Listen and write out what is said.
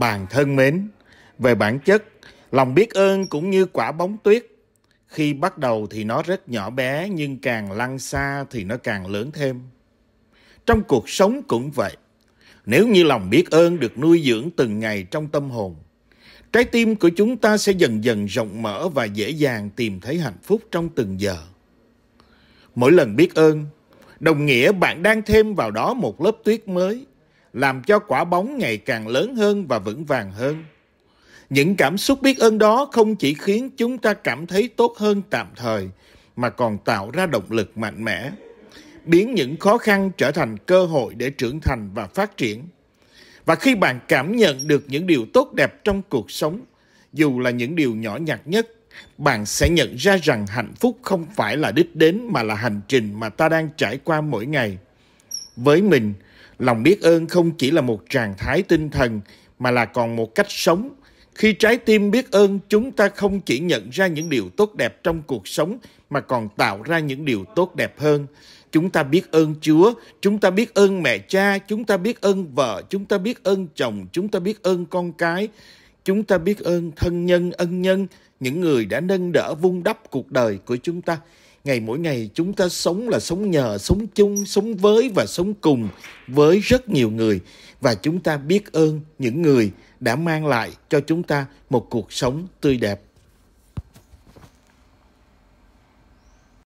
Bạn thân mến, về bản chất, lòng biết ơn cũng như quả bóng tuyết. Khi bắt đầu thì nó rất nhỏ bé nhưng càng lăn xa thì nó càng lớn thêm. Trong cuộc sống cũng vậy. Nếu như lòng biết ơn được nuôi dưỡng từng ngày trong tâm hồn, trái tim của chúng ta sẽ dần dần rộng mở và dễ dàng tìm thấy hạnh phúc trong từng giờ. Mỗi lần biết ơn, đồng nghĩa bạn đang thêm vào đó một lớp tuyết mới – làm cho quả bóng ngày càng lớn hơn và vững vàng hơn. Những cảm xúc biết ơn đó không chỉ khiến chúng ta cảm thấy tốt hơn tạm thời, mà còn tạo ra động lực mạnh mẽ, biến những khó khăn trở thành cơ hội để trưởng thành và phát triển. Và khi bạn cảm nhận được những điều tốt đẹp trong cuộc sống, dù là những điều nhỏ nhặt nhất, bạn sẽ nhận ra rằng hạnh phúc không phải là đích đến mà là hành trình mà ta đang trải qua mỗi ngày. Với mình, Lòng biết ơn không chỉ là một trạng thái tinh thần mà là còn một cách sống. Khi trái tim biết ơn, chúng ta không chỉ nhận ra những điều tốt đẹp trong cuộc sống mà còn tạo ra những điều tốt đẹp hơn. Chúng ta biết ơn Chúa, chúng ta biết ơn mẹ cha, chúng ta biết ơn vợ, chúng ta biết ơn chồng, chúng ta biết ơn con cái, chúng ta biết ơn thân nhân, ân nhân, những người đã nâng đỡ vun đắp cuộc đời của chúng ta ngày mỗi ngày chúng ta sống là sống nhờ sống chung sống với và sống cùng với rất nhiều người và chúng ta biết ơn những người đã mang lại cho chúng ta một cuộc sống tươi đẹp